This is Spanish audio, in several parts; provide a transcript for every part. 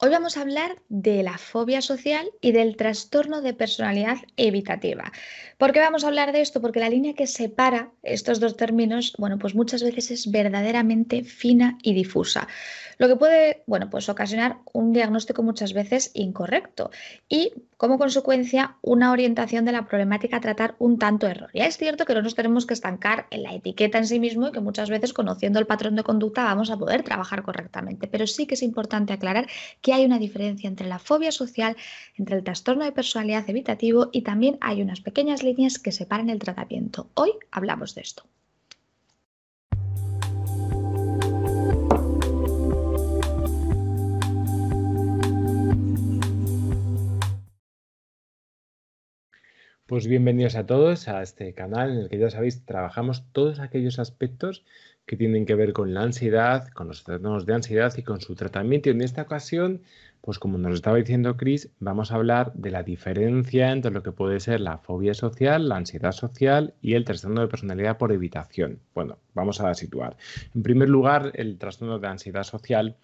Hoy vamos a hablar de la fobia social y del trastorno de personalidad evitativa. ¿Por qué vamos a hablar de esto? Porque la línea que separa estos dos términos, bueno, pues muchas veces es verdaderamente fina y difusa, lo que puede, bueno, pues ocasionar un diagnóstico muchas veces incorrecto y como consecuencia una orientación de la problemática a tratar un tanto error. Ya Es cierto que no nos tenemos que estancar en la etiqueta en sí mismo y que muchas veces conociendo el patrón de conducta vamos a poder trabajar correctamente, pero sí que es importante aclarar que hay una diferencia entre la fobia social, entre el trastorno de personalidad evitativo y también hay unas pequeñas líneas que separan el tratamiento. Hoy hablamos de esto. Pues bienvenidos a todos a este canal en el que ya sabéis trabajamos todos aquellos aspectos que tienen que ver con la ansiedad, con los trastornos de ansiedad y con su tratamiento. Y en esta ocasión, pues como nos estaba diciendo Chris, vamos a hablar de la diferencia entre lo que puede ser la fobia social, la ansiedad social y el trastorno de personalidad por evitación. Bueno, vamos a situar. En primer lugar, el trastorno de ansiedad social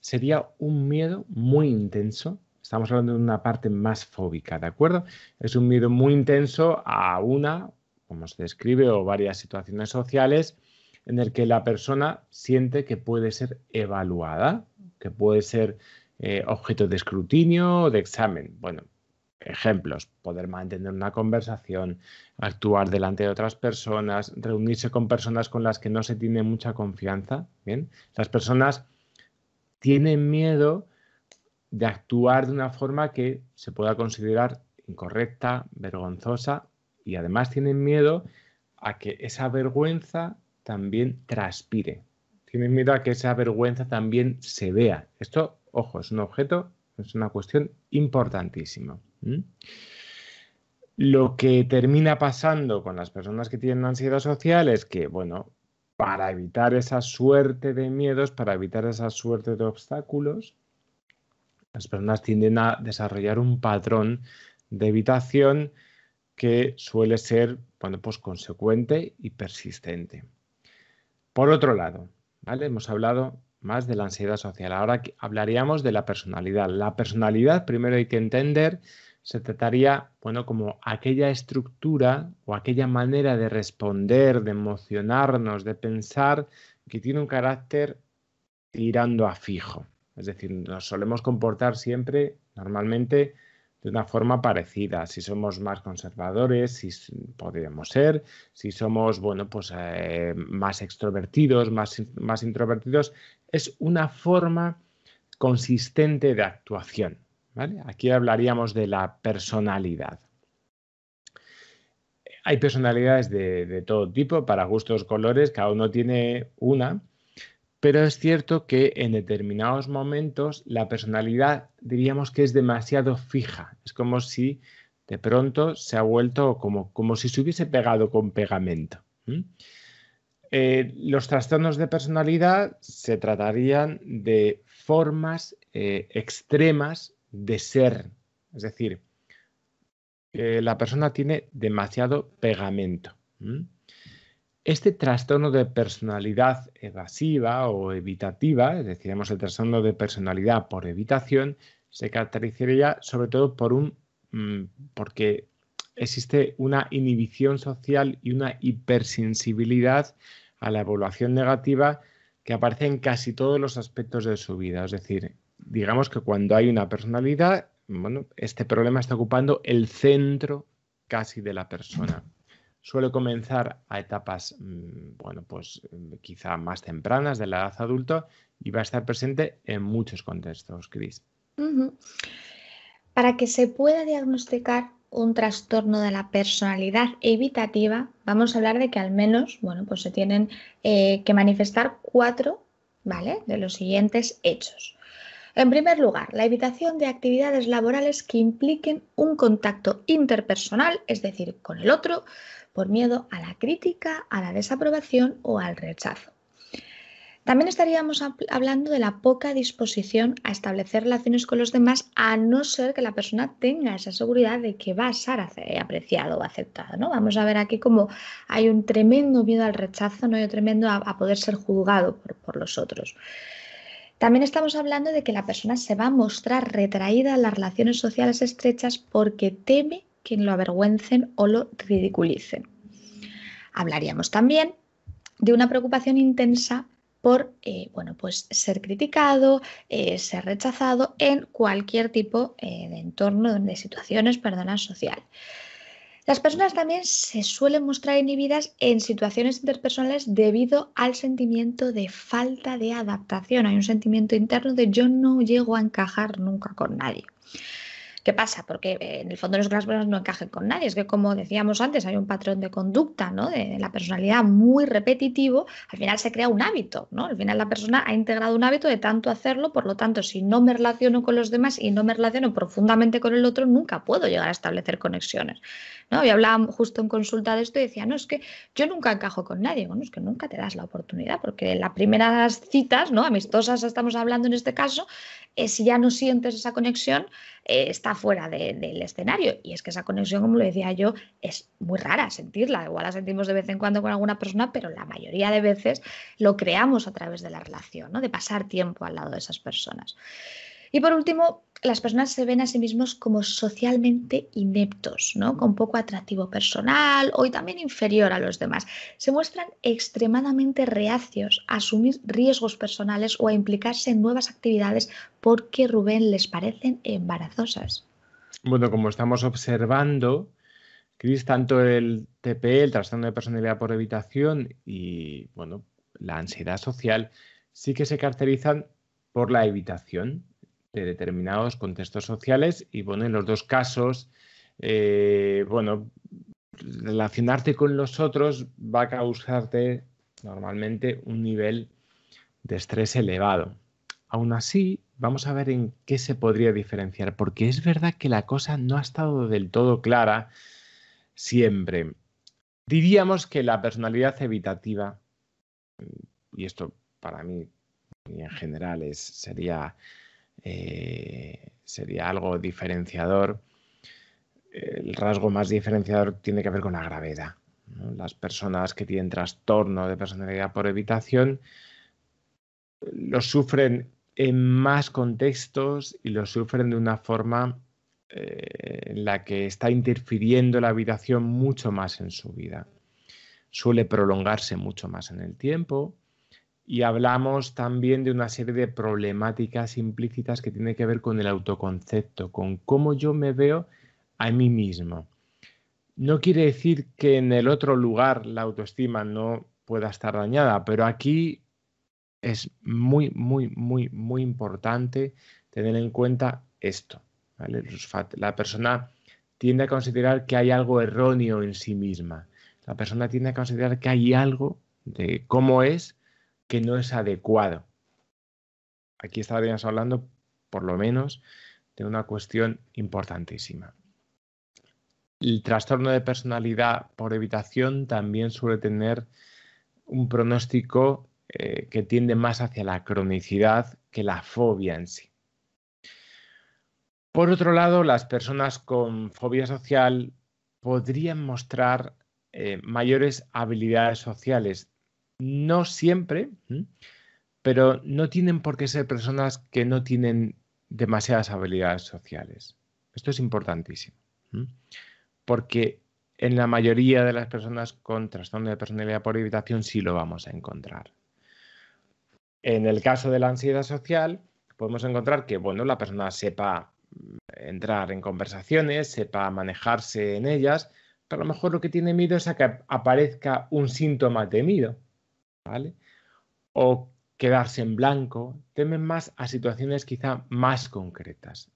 sería un miedo muy intenso Estamos hablando de una parte más fóbica, ¿de acuerdo? Es un miedo muy intenso a una, como se describe, o varias situaciones sociales en el que la persona siente que puede ser evaluada, que puede ser eh, objeto de escrutinio o de examen. Bueno, ejemplos, poder mantener una conversación, actuar delante de otras personas, reunirse con personas con las que no se tiene mucha confianza. Bien, las personas tienen miedo de actuar de una forma que se pueda considerar incorrecta, vergonzosa y además tienen miedo a que esa vergüenza también transpire. Tienen miedo a que esa vergüenza también se vea. Esto, ojo, es un objeto, es una cuestión importantísima. Lo que termina pasando con las personas que tienen ansiedad social es que, bueno, para evitar esa suerte de miedos, para evitar esa suerte de obstáculos, las personas tienden a desarrollar un patrón de evitación que suele ser pues, consecuente y persistente. Por otro lado, ¿vale? hemos hablado más de la ansiedad social. Ahora hablaríamos de la personalidad. La personalidad, primero hay que entender, se trataría, bueno, como aquella estructura o aquella manera de responder, de emocionarnos, de pensar, que tiene un carácter tirando a fijo. Es decir, nos solemos comportar siempre, normalmente, de una forma parecida. Si somos más conservadores, si podríamos ser, si somos, bueno, pues eh, más extrovertidos, más, más introvertidos, es una forma consistente de actuación. Aquí hablaríamos de la personalidad. Hay personalidades de, de todo tipo, para gustos, colores, cada uno tiene una pero es cierto que en determinados momentos la personalidad diríamos que es demasiado fija. Es como si de pronto se ha vuelto como, como si se hubiese pegado con pegamento. Eh, los trastornos de personalidad se tratarían de formas eh, extremas de ser. Es decir, eh, la persona tiene demasiado pegamento. Este trastorno de personalidad evasiva o evitativa, es decir, el trastorno de personalidad por evitación, se caracterizaría sobre todo por un mm, porque existe una inhibición social y una hipersensibilidad a la evaluación negativa que aparece en casi todos los aspectos de su vida. Es decir, digamos que cuando hay una personalidad, bueno, este problema está ocupando el centro casi de la persona suele comenzar a etapas, mm, bueno, pues mm, quizá más tempranas de la edad adulta y va a estar presente en muchos contextos, Cris. Para que se pueda diagnosticar un trastorno de la personalidad evitativa, vamos a hablar de que al menos, bueno, pues se tienen eh, que manifestar cuatro, ¿vale? De los siguientes hechos. En primer lugar, la evitación de actividades laborales que impliquen un contacto interpersonal, es decir, con el otro, por miedo a la crítica, a la desaprobación o al rechazo. También estaríamos hablando de la poca disposición a establecer relaciones con los demás, a no ser que la persona tenga esa seguridad de que va a ser eh, apreciado o aceptado. ¿no? Vamos a ver aquí cómo hay un tremendo miedo al rechazo, no hay un tremendo a, a poder ser juzgado por los otros. También estamos hablando de que la persona se va a mostrar retraída a las relaciones sociales estrechas porque teme que lo avergüencen o lo ridiculicen. Hablaríamos también de una preocupación intensa por eh, bueno, pues ser criticado, eh, ser rechazado en cualquier tipo eh, de entorno, de situaciones sociales. social. Las personas también se suelen mostrar inhibidas en situaciones interpersonales debido al sentimiento de falta de adaptación. Hay un sentimiento interno de yo no llego a encajar nunca con nadie. ¿Qué pasa? Porque eh, en el fondo los grandes no encajen con nadie. Es que, como decíamos antes, hay un patrón de conducta, De la personalidad muy repetitivo. Al final se crea un hábito, ¿no? Al final la persona ha integrado un hábito de tanto hacerlo, por lo tanto, si no me relaciono con los demás y no me relaciono profundamente con el otro, nunca puedo llegar a establecer conexiones, ¿no? Y hablaba justo en consulta de esto y decía, no, es que yo nunca encajo con nadie. Bueno, es que nunca te das la oportunidad, porque las primeras citas, ¿no? Amistosas estamos hablando en este caso, es eh, si ya no sientes esa conexión, eh, está fuera del escenario. Y es que esa conexión, como lo decía yo, es muy rara sentirla. Igual la sentimos de vez en cuando con alguna persona, pero la mayoría de veces lo creamos a través de la relación, ¿no? de pasar tiempo al lado de esas personas. Y por último, las personas se ven a sí mismos como socialmente ineptos, ¿no? Con poco atractivo personal o también inferior a los demás. Se muestran extremadamente reacios a asumir riesgos personales o a implicarse en nuevas actividades porque Rubén les parecen embarazosas. Bueno, como estamos observando, Cris, tanto el TPE, el trastorno de personalidad por evitación y bueno, la ansiedad social sí que se caracterizan por la evitación de determinados contextos sociales y bueno, en los dos casos, eh, bueno, relacionarte con los otros va a causarte normalmente un nivel de estrés elevado. Aún así, vamos a ver en qué se podría diferenciar, porque es verdad que la cosa no ha estado del todo clara siempre. Diríamos que la personalidad evitativa, y esto para mí en general es, sería eh, sería algo diferenciador. El rasgo más diferenciador tiene que ver con la gravedad. Las personas que tienen trastorno de personalidad por evitación lo sufren en más contextos y lo sufren de una forma eh, en la que está interfiriendo la habitación mucho más en su vida. Suele prolongarse mucho más en el tiempo, y hablamos también de una serie de problemáticas implícitas que tienen que ver con el autoconcepto, con cómo yo me veo a mí mismo. No quiere decir que en el otro lugar la autoestima no pueda estar dañada, pero aquí es muy, muy, muy, muy importante tener en cuenta esto. La persona tiende a considerar que hay algo erróneo en sí misma. La persona tiende a considerar que hay algo de cómo es que no es adecuado. Aquí estaríamos hablando, por lo menos, de una cuestión importantísima. El trastorno de personalidad por evitación también suele tener un pronóstico eh, que tiende más hacia la cronicidad que la fobia en sí. Por otro lado, las personas con fobia social podrían mostrar eh, mayores habilidades sociales no siempre, pero no tienen por qué ser personas que no tienen demasiadas habilidades sociales. Esto es importantísimo, porque en la mayoría de las personas con trastorno de personalidad por evitación sí lo vamos a encontrar. En el caso de la ansiedad social, podemos encontrar que bueno, la persona sepa mm, entrar en conversaciones, sepa manejarse en ellas, pero a lo mejor lo que tiene miedo es a que aparezca un síntoma temido. ¿vale? O quedarse en blanco, temen más a situaciones quizá más concretas.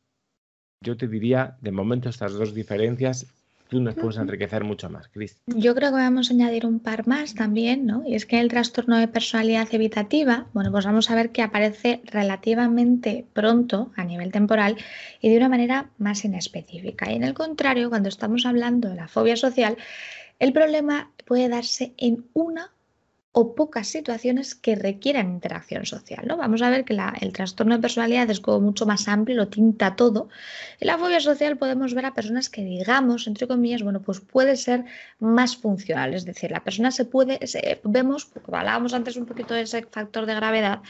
Yo te diría, de momento, estas dos diferencias tú nos puedes enriquecer mucho más, Cris. Yo creo que vamos a añadir un par más también, ¿no? Y es que el trastorno de personalidad evitativa, bueno, pues vamos a ver que aparece relativamente pronto a nivel temporal y de una manera más inespecífica. Y en el contrario, cuando estamos hablando de la fobia social, el problema puede darse en una o pocas situaciones que requieran interacción social. ¿no? Vamos a ver que el trastorno de personalidad es como mucho más amplio, lo tinta todo. En la fobia social podemos ver a personas que, digamos, entre comillas, bueno, pues puede ser más funcional. Es decir, la persona se puede, vemos, porque hablábamos antes un poquito de ese factor de gravedad,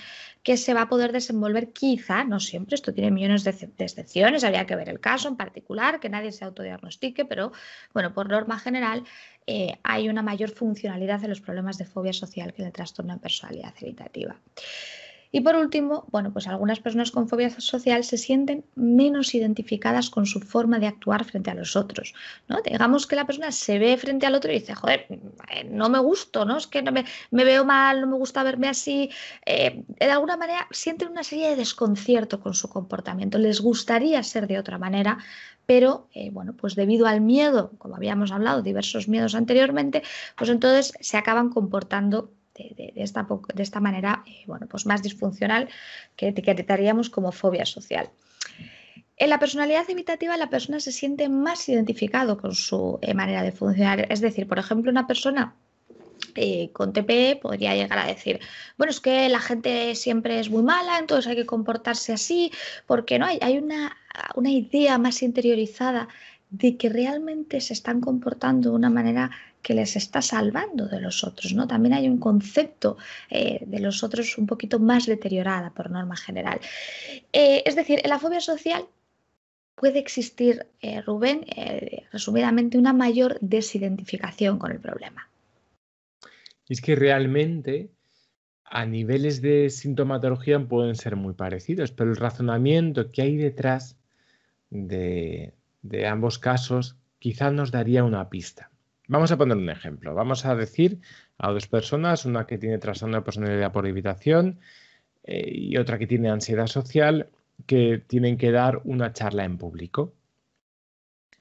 que se va a poder desenvolver quizá, no siempre, esto tiene millones de, excepciones, habría que ver el caso en particular, que nadie se autodiagnostique, pero bueno, por norma general eh, hay una mayor funcionalidad en los problemas de fobia social que en el trastorno de personalidad evitativa. Y por último, bueno, pues algunas personas con fobia social se sienten menos identificadas con su forma de actuar frente a los otros, ¿no? Digamos que la persona se ve frente al otro y dice, joder, eh, no me gusto, ¿no? Es que no me, me veo mal, no me gusta verme así. Eh, de alguna manera sienten una serie de desconcierto con su comportamiento. Les gustaría ser de otra manera, pero eh, bueno, pues debido al miedo, como habíamos hablado, diversos miedos anteriormente, pues entonces se acaban comportando de, esta, de esta manera eh, bueno, pues más disfuncional que etiquetaríamos como fobia social. En la personalidad evitativa la persona se siente más identificado con su eh, manera de funcionar. Es decir, por ejemplo, una persona eh, con TPE podría llegar a decir, bueno, es que la gente siempre es muy mala, entonces hay que comportarse así, porque no hay, hay una, una idea más interiorizada de que realmente se están comportando de una manera que les está salvando de los otros. ¿no? También hay un concepto eh, de los otros un poquito más deteriorada por norma general. Eh, es decir, en la fobia social puede existir, eh, Rubén, resumidamente, una mayor desidentificación con el problema. Es que realmente a niveles de sintomatología pueden ser muy parecidos, pero el razonamiento que hay detrás de ambos casos quizás nos daría una pista. Vamos a poner un ejemplo. Vamos a decir a dos personas, una que tiene trastorno de personalidad por evitación eh, y otra que tiene ansiedad social, que tienen que dar una charla en público.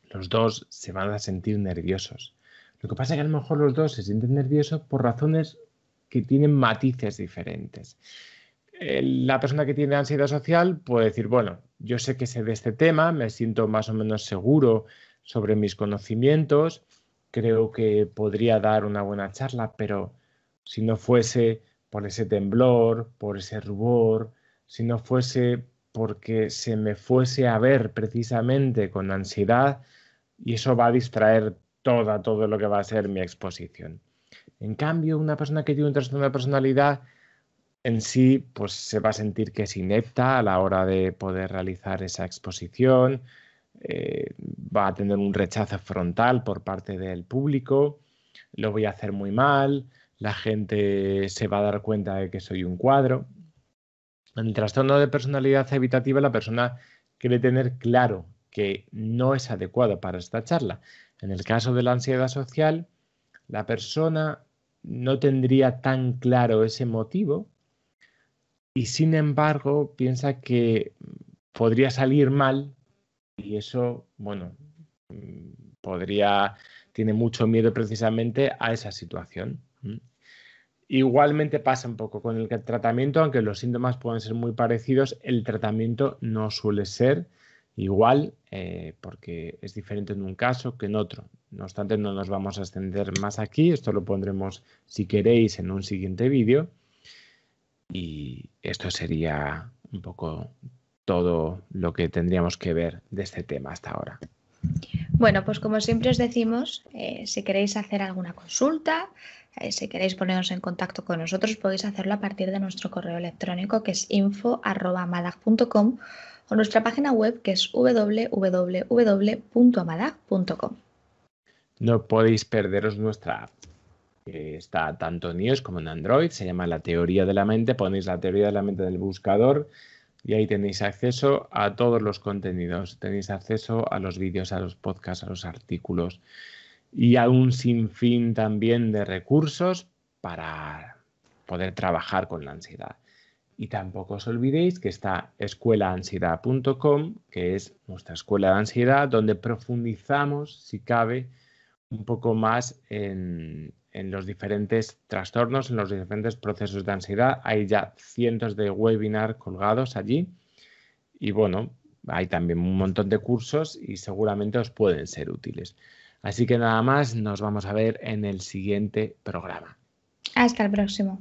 Los dos se van a sentir nerviosos. Lo que pasa es que a lo mejor los dos se sienten nerviosos por razones que tienen matices diferentes. la persona que tiene ansiedad social puede decir, bueno, yo sé que sé de este tema, me siento más o menos seguro sobre mis conocimientos, creo que podría dar una buena charla, pero si no fuese por ese temblor, por ese rubor, si no fuese porque se me fuese a ver precisamente con ansiedad, y eso va a distraer toda, todo lo que va a ser mi exposición. En cambio, una persona que tiene un trastorno de personalidad en sí, pues se va a sentir que es inepta a la hora de poder realizar esa exposición, eh, va a tener un rechazo frontal por parte del público, lo voy a hacer muy mal, la gente se va a dar cuenta de que soy un cuadro. En el trastorno de personalidad evitativa la persona quiere tener claro que no es adecuado para esta charla. En el caso de la ansiedad social, la persona no tendría tan claro ese motivo y sin embargo piensa que podría salir mal y eso, bueno, mm, podría, tiene mucho miedo precisamente a esa situación. Igualmente pasa un poco con el tratamiento, aunque los síntomas pueden ser muy parecidos, el tratamiento no suele ser igual eh, porque es diferente en un caso que en otro. No obstante, no nos vamos a extender más aquí, esto lo pondremos si queréis en un siguiente vídeo. Y esto sería un poco todo lo que tendríamos que ver de este tema hasta ahora. Bueno, pues como siempre os decimos, eh, si queréis hacer alguna consulta, eh, si queréis poneros en contacto con nosotros, podéis hacerlo a partir de nuestro correo electrónico que es info.amadag.com o nuestra página web que es www.amadag.com. No podéis perderos nuestra app. Que está tanto en iOS como en Android, se llama la teoría de la mente, ponéis la teoría de la mente del buscador y ahí tenéis acceso a todos los contenidos, tenéis acceso a los vídeos, a los podcasts, a los artículos y a un sinfín también de recursos para poder trabajar con la ansiedad. Y tampoco os olvidéis que está escuelaansiedad.com, que es nuestra escuela de ansiedad, donde profundizamos, si cabe, un poco más en, en los diferentes trastornos, en los diferentes procesos de ansiedad. Hay ya cientos de webinars colgados allí y bueno, hay también un montón de cursos y seguramente os pueden ser útiles. Así que nada más, nos vamos a ver en el siguiente programa. Hasta el próximo.